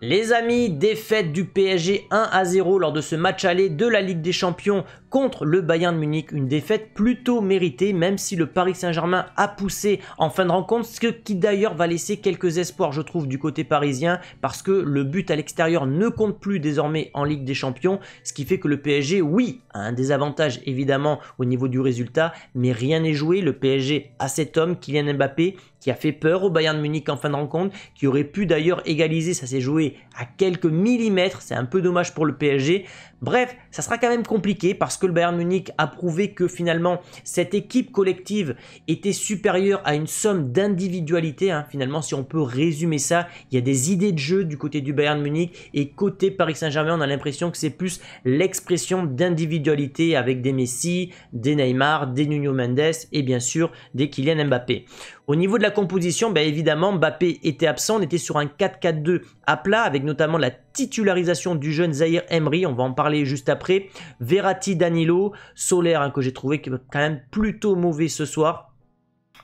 Les amis, défaite du PSG 1 à 0 lors de ce match aller de la Ligue des Champions contre le Bayern de Munich. Une défaite plutôt méritée, même si le Paris Saint-Germain a poussé en fin de rencontre, ce qui d'ailleurs va laisser quelques espoirs, je trouve, du côté parisien, parce que le but à l'extérieur ne compte plus désormais en Ligue des Champions, ce qui fait que le PSG, oui, a un désavantage évidemment au niveau du résultat, mais rien n'est joué. Le PSG a cet homme, Kylian Mbappé, qui a fait peur au Bayern de Munich en fin de rencontre, qui aurait pu d'ailleurs égaliser, ça s'est joué à quelques millimètres, c'est un peu dommage pour le PSG. Bref, ça sera quand même compliqué parce que le Bayern Munich a prouvé que finalement cette équipe collective était supérieure à une somme d'individualité. Hein. Finalement, si on peut résumer ça, il y a des idées de jeu du côté du Bayern Munich et côté Paris Saint-Germain, on a l'impression que c'est plus l'expression d'individualité avec des Messi, des Neymar, des Nuno Mendes et bien sûr des Kylian Mbappé. Au niveau de la composition, ben, évidemment, Mbappé était absent. On était sur un 4-4-2 à plat, avec notamment la titularisation du jeune Zahir Emery. On va en parler juste après. Verratti, Danilo, Solaire, hein, que j'ai trouvé quand même plutôt mauvais ce soir.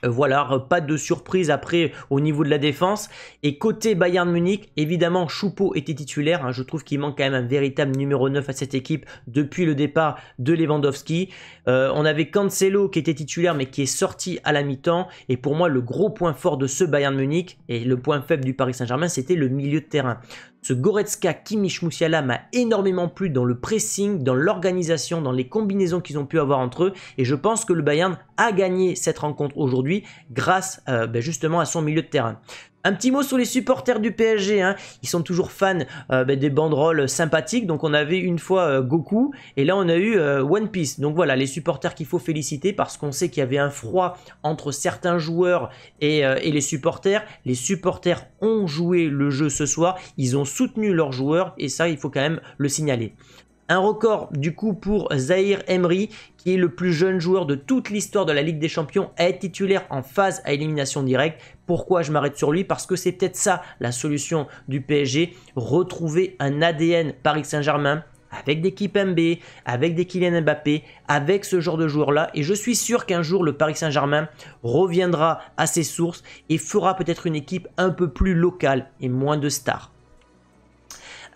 Euh, voilà, pas de surprise après au niveau de la défense. Et côté Bayern Munich, évidemment, Choupeau était titulaire. Hein. je trouve qu'il manque quand même un véritable numéro 9 à cette équipe depuis le départ de Lewandowski. Euh, on avait Cancelo qui était titulaire mais qui est sorti à la mi-temps. Et pour moi, le gros point fort de ce Bayern Munich et le point faible du Paris Saint-Germain, c'était le milieu de terrain. Ce Goretzka, kimish Musiala m'a énormément plu dans le pressing, dans l'organisation, dans les combinaisons qu'ils ont pu avoir entre eux. Et je pense que le Bayern a gagné cette rencontre aujourd'hui grâce euh, ben, justement à son milieu de terrain. Un petit mot sur les supporters du PSG. Hein. Ils sont toujours fans euh, ben, des banderoles sympathiques. Donc on avait une fois euh, Goku et là on a eu euh, One Piece. Donc voilà, les supporters qu'il faut féliciter parce qu'on sait qu'il y avait un froid entre certains joueurs et, les supporters. Les supporters ont joué le jeu ce soir. Ils ont soutenu leurs joueurs et ça, il faut quand même le signaler. Un record du coup pour Zahir Emery qui est le plus jeune joueur de toute l'histoire de la Ligue des Champions à être titulaire en phase à élimination directe. Pourquoi je m'arrête sur lui Parce que c'est peut-être ça la solution du PSG, retrouver un ADN Paris Saint-Germain avec des MB, avec des Kylian Mbappé, avec ce genre de joueurs-là. Et je suis sûr qu'un jour, le Paris Saint-Germain reviendra à ses sources et fera peut-être une équipe un peu plus locale et moins de stars.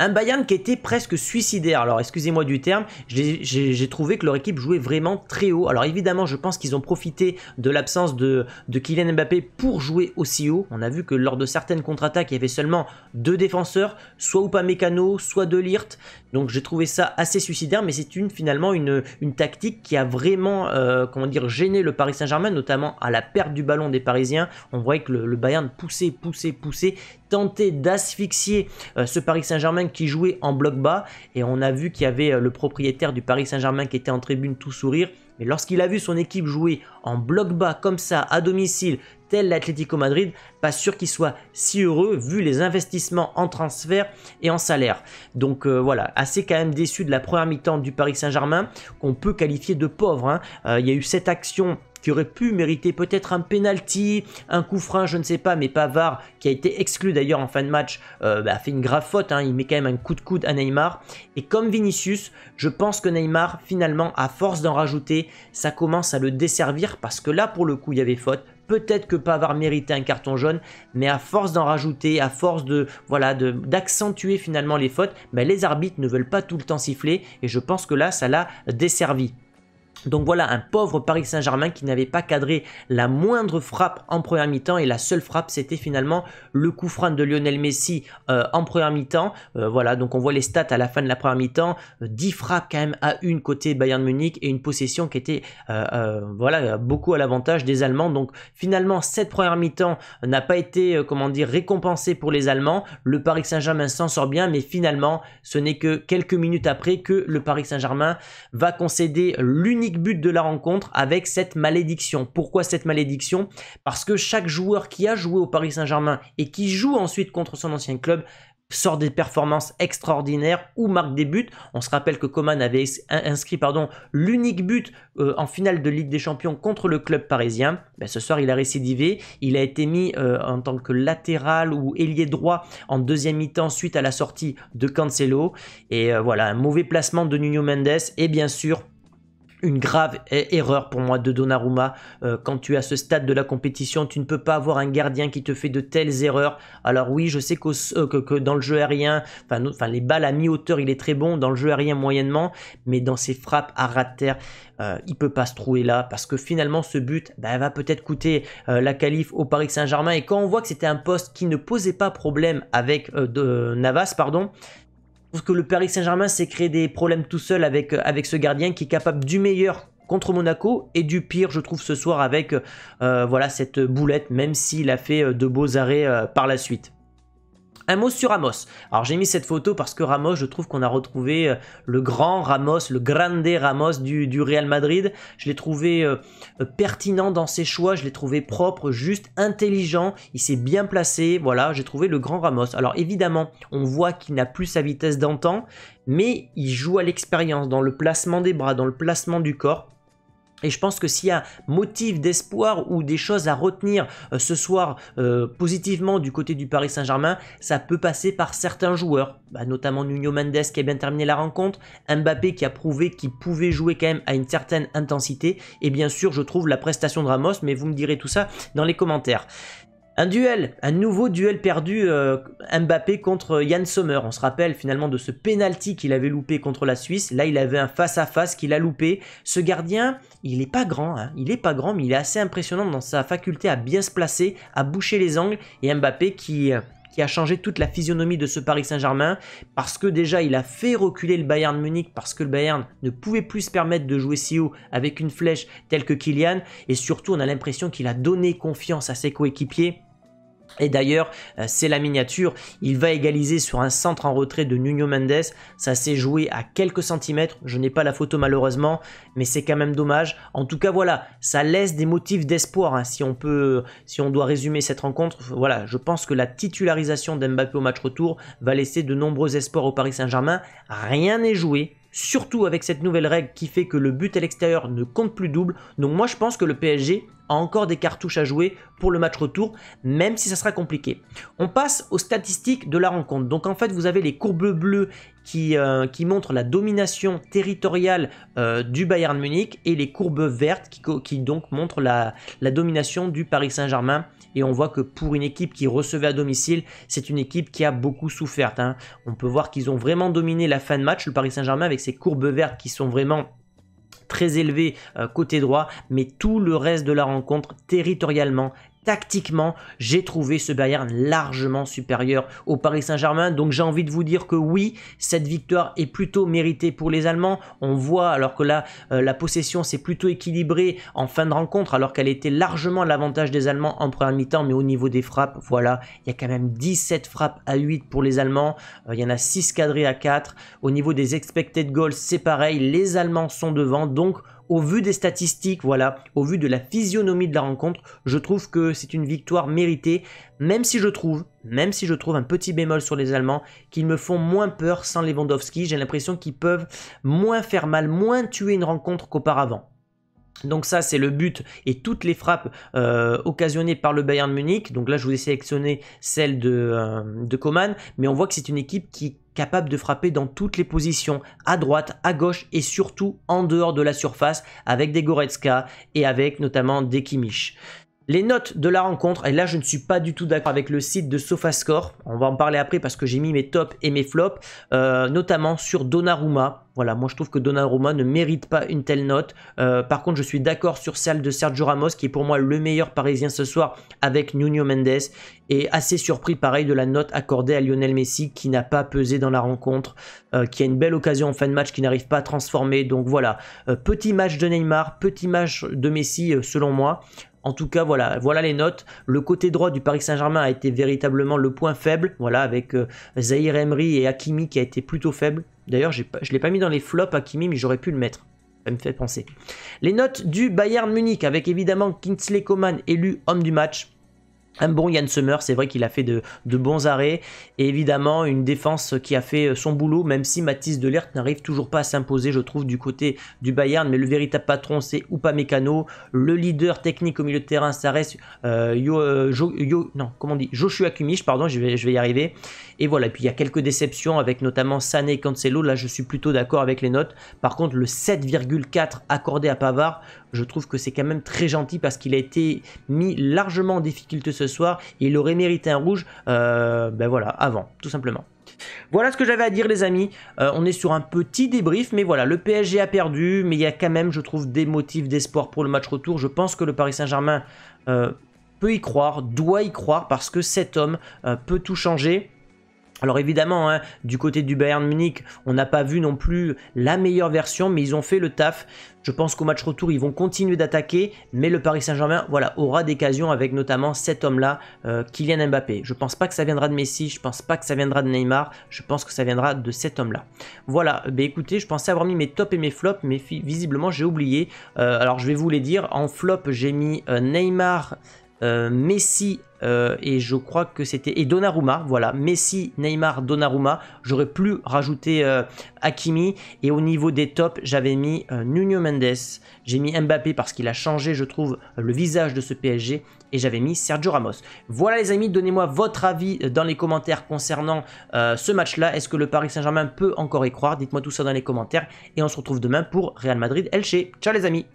Un Bayern qui était presque suicidaire. Alors excusez-moi du terme, j'ai trouvé que leur équipe jouait vraiment très haut. Alors évidemment, je pense qu'ils ont profité de l'absence de, Kylian Mbappé pour jouer aussi haut. On a vu que lors de certaines contre-attaques, il y avait seulement deux défenseurs, soit pas Mécano, soit Lirt. Donc j'ai trouvé ça assez suicidaire, mais c'est une finalement une, tactique qui a vraiment euh, comment dire gêné le Paris Saint-Germain, notamment à la perte du ballon des Parisiens. On voyait que le Bayern poussait, poussait, poussait. Tenter d'asphyxier euh, ce Paris Saint-Germain qui jouait en bloc bas. Et on a vu qu'il y avait euh, le propriétaire du Paris Saint-Germain qui était en tribune tout sourire. Mais lorsqu'il a vu son équipe jouer en bloc bas comme ça, à domicile, tel l'Atlético Madrid, pas sûr qu'il soit si heureux vu les investissements en transfert et en salaire. Donc euh, voilà, assez quand même déçu de la première mi-temps du Paris Saint-Germain qu'on peut qualifier de pauvre. Hein. il y a eu cette action qui aurait pu mériter peut-être un penalty, un coup frein, je ne sais pas, mais Pavard, qui a été exclu d'ailleurs en fin de match, euh, bah, a fait une grave faute, hein. il met quand même un coup de coude à Neymar. Et comme Vinicius, je pense que Neymar, finalement, à force d'en rajouter, ça commence à le desservir, parce que là, pour le coup, il y avait faute, peut-être que Pavard méritait un carton jaune, mais à force d'en rajouter, à force de voilà d'accentuer finalement les fautes, mais bah, les arbitres ne veulent pas tout le temps siffler et je pense que là ça l'a desservi. Donc voilà un pauvre Paris Saint-Germain qui n'avait pas cadré la moindre frappe en première mi-temps et la seule frappe c'était finalement le coup franc de Lionel Messi euh, en première mi-temps. Euh, voilà donc on voit les stats à la fin de la première mi-temps, 10 euh, frappes quand même à une côté Bayern Munich et une possession qui était voilà beaucoup à l'avantage des Allemands. Donc finalement cette première mi-temps n'a pas été comment dire récompensée pour les Allemands. Le Paris Saint-Germain s'en sort bien mais finalement ce n'est que quelques minutes après que le Paris Saint-Germain va concéder l'unique but de la rencontre avec cette malédiction. Pourquoi cette malédiction Parce que chaque joueur qui a joué au Paris Saint-Germain et qui joue ensuite contre son ancien club sort des performances extraordinaires ou marque des buts. On se rappelle que Coman avait inscrit pardon, l'unique but euh, en finale de Ligue des Champions contre le club parisien. Ben, ce soir, il a récidivé. Il a été mis euh, en tant que latéral ou ailier droit en deuxième mi-temps suite à la sortie de Cancelo. Et euh, voilà, un mauvais placement de Nuno Mendes et bien sûr une grave e- erreur pour moi de Donnarumma. Euh, quand tu es à ce stade de la compétition, tu ne peux pas avoir un gardien qui te fait de telles erreurs. Alors oui, je sais euh, que, dans le jeu aérien, enfin, les balles à mi-hauteur, il est très bon, dans le jeu aérien moyennement, mais dans ses frappes à ras de terre, euh, il peut pas se trouver là, parce que finalement ce but bah, va peut-être coûter la qualif au Paris Saint-Germain. Et quand on voit que c'était un poste qui ne posait pas problème avec de, Navas, pardon, je trouve que le Paris Saint-Germain s'est créé des problèmes tout seul avec, euh, avec ce gardien qui est capable du meilleur contre Monaco et du pire je trouve ce soir avec euh, voilà cette boulette même s'il a fait euh, de beaux arrêts par la suite. Un mot sur Ramos. Alors j'ai mis cette photo parce que Ramos, je trouve qu'on a retrouvé euh, le grand Ramos, le grande Ramos du, Real Madrid. Je l'ai trouvé euh, euh, pertinent dans ses choix, je l'ai trouvé propre, juste, intelligent. Il s'est bien placé, voilà, j'ai trouvé le grand Ramos. Alors évidemment, on voit qu'il n'a plus sa vitesse d'antan, mais il joue à l'expérience, dans le placement des bras, dans le placement du corps. Et je pense que s'il y a motif d'espoir ou des choses à retenir euh, ce soir euh, positivement du côté du Paris Saint-Germain, ça peut passer par certains joueurs, bah, notamment Nuno Mendes qui a bien terminé la rencontre, Mbappé qui a prouvé qu'il pouvait jouer quand même à une certaine intensité, et bien sûr je trouve la prestation de Ramos, mais vous me direz tout ça dans les commentaires. Un duel, un nouveau duel perdu euh, Mbappé contre Yann Sommer. On se rappelle finalement de ce penalty qu'il avait loupé contre la Suisse. Là, il avait un face-à-face qu'il a loupé. Ce gardien, il n'est pas grand, hein. il est pas grand, mais il est assez impressionnant dans sa faculté à bien se placer, à boucher les angles. Et Mbappé qui... Euh, qui a changé toute la physionomie de ce Paris Saint-Germain parce que déjà il a fait reculer le Bayern Munich parce que le Bayern ne pouvait plus se permettre de jouer si haut avec une flèche telle que Kylian et surtout on a l'impression qu'il a donné confiance à ses coéquipiers et d'ailleurs, euh, c'est la miniature. Il va égaliser sur un centre en retrait de Nuno Mendes. Ça s'est joué à quelques centimètres. Je n'ai pas la photo malheureusement, mais c'est quand même dommage. En tout cas, voilà, ça laisse des motifs d'espoir. Hein, si on peut, si on doit résumer cette rencontre, voilà, je pense que la titularisation d'Mbappé au match retour va laisser de nombreux espoirs au Paris Saint-Germain. Rien n'est joué surtout avec cette nouvelle règle qui fait que le but à l'extérieur ne compte plus double. Donc moi je pense que le PSG a encore des cartouches à jouer pour le match retour, même si ça sera compliqué. On passe aux statistiques de la rencontre. Donc en fait vous avez les courbes bleues qui, euh, montrent la domination territoriale euh, du Bayern Munich et les courbes vertes qui, donc montrent la, la domination du Paris Saint-Germain et on voit que pour une équipe qui recevait à domicile, c'est une équipe qui a beaucoup souffert. Hein. On peut voir qu'ils ont vraiment dominé la fin de match, le Paris Saint-Germain, avec ses courbes vertes qui sont vraiment très élevées euh, côté droit, mais tout le reste de la rencontre territorialement tactiquement, j'ai trouvé ce Bayern largement supérieur au Paris Saint-Germain. Donc j'ai envie de vous dire que oui, cette victoire est plutôt méritée pour les Allemands. On voit alors que là, euh, la possession s'est plutôt équilibrée en fin de rencontre, alors qu'elle était largement l'avantage des Allemands en première mi-temps. Mais au niveau des frappes, voilà, il y a quand même 17 frappes à 8 pour les Allemands. Euh, il y en a 6 cadrés à 4. Au niveau des expected goals, c'est pareil. Les Allemands sont devant. Donc au vu des statistiques, voilà, au vu de la physionomie de la rencontre, je trouve que c'est une victoire méritée, même si je trouve, même si je trouve un petit bémol sur les Allemands, qu'ils me font moins peur sans Lewandowski, j'ai l'impression qu'ils peuvent moins faire mal, moins tuer une rencontre qu'auparavant. Donc ça c'est le but et toutes les frappes euh, occasionnées par le Bayern Munich. Donc là je vous ai sélectionné celle de, euh, de Coman, mais on voit que c'est une équipe qui capable de frapper dans toutes les positions, à droite, à gauche et surtout en dehors de la surface avec des Goretzka et avec notamment des Kimmich. Les notes de la rencontre, et là je ne suis pas du tout d'accord avec le site de Sofascore, on va en parler après parce que j'ai mis mes tops et mes flops, euh, notamment sur Donnarumma. Voilà, moi je trouve que Donnarumma ne mérite pas une telle note. Euh, par contre, je suis d'accord sur celle de Sergio Ramos, qui est pour moi le meilleur parisien ce soir avec Nuno Mendes. Et assez surpris, pareil, de la note accordée à Lionel Messi, qui n'a pas pesé dans la rencontre, euh, qui a une belle occasion en fin de match, qui n'arrive pas à transformer. Donc voilà, petit match de Neymar, petit match de Messi, selon moi. En tout cas, voilà, voilà les notes. Le côté droit du Paris Saint-Germain a été véritablement le point faible, voilà, avec euh, Zahir Emery et Hakimi qui a été plutôt faible. D'ailleurs, je ne l'ai pas mis dans les flops Hakimi, mais j'aurais pu le mettre. Ça me fait penser. Les notes du Bayern Munich, avec évidemment Kinsley Coman élu homme du match. Un bon Yann Summer, c'est vrai qu'il a fait de, bons arrêts. Et évidemment, une défense qui a fait euh, son boulot, même si Mathis Delert n'arrive toujours pas à s'imposer, je trouve, du côté du Bayern. Mais le véritable patron, c'est Upamecano. Le leader technique au milieu de terrain, ça reste euh, euh, non, comment on dit Joshua Kumich. pardon, je vais, y arriver. Et voilà, puis il y a quelques déceptions avec notamment Sané et Cancelo. Là, je suis plutôt d'accord avec les notes. Par contre, le 7,4 accordé à Pavard, je trouve que c'est quand même très gentil parce qu'il a été mis largement en difficulté ce soir, il aurait mérité un rouge, euh, ben voilà, avant, tout simplement. Voilà ce que j'avais à dire les amis, euh, on est sur un petit débrief, mais voilà, le PSG a perdu, mais il y a quand même, je trouve, des motifs d'espoir pour le match retour, je pense que le Paris Saint-Germain euh, peut y croire, doit y croire, parce que cet homme peut tout changer, alors évidemment, hein, du côté du Bayern Munich, on n'a pas vu non plus la meilleure version, mais ils ont fait le taf. Je pense qu'au match retour, ils vont continuer d'attaquer, mais le Paris Saint-Germain voilà, aura occasions avec notamment cet homme-là, euh, Kylian Mbappé. Je pense pas que ça viendra de Messi, je pense pas que ça viendra de Neymar, je pense que ça viendra de cet homme-là. Voilà, euh, ben écoutez, je pensais avoir mis mes tops et mes flops, mais visiblement j'ai oublié. Euh, alors je vais vous les dire, en flop j'ai mis Neymar, euh, Messi euh, et je crois que c'était et Donnarumma, voilà, Messi, Neymar, Donnarumma. J'aurais plus rajouté euh, Hakimi et au niveau des tops, j'avais mis Nuno Mendes, j'ai mis Mbappé parce qu'il a changé, je trouve, le visage de ce PSG et j'avais mis Sergio Ramos. Voilà les amis, donnez-moi votre avis dans les commentaires concernant ce match-là. Est-ce que le Paris Saint-Germain peut encore y croire Dites-moi tout ça dans les commentaires et on se retrouve demain pour Real Madrid Elche. Ciao les amis.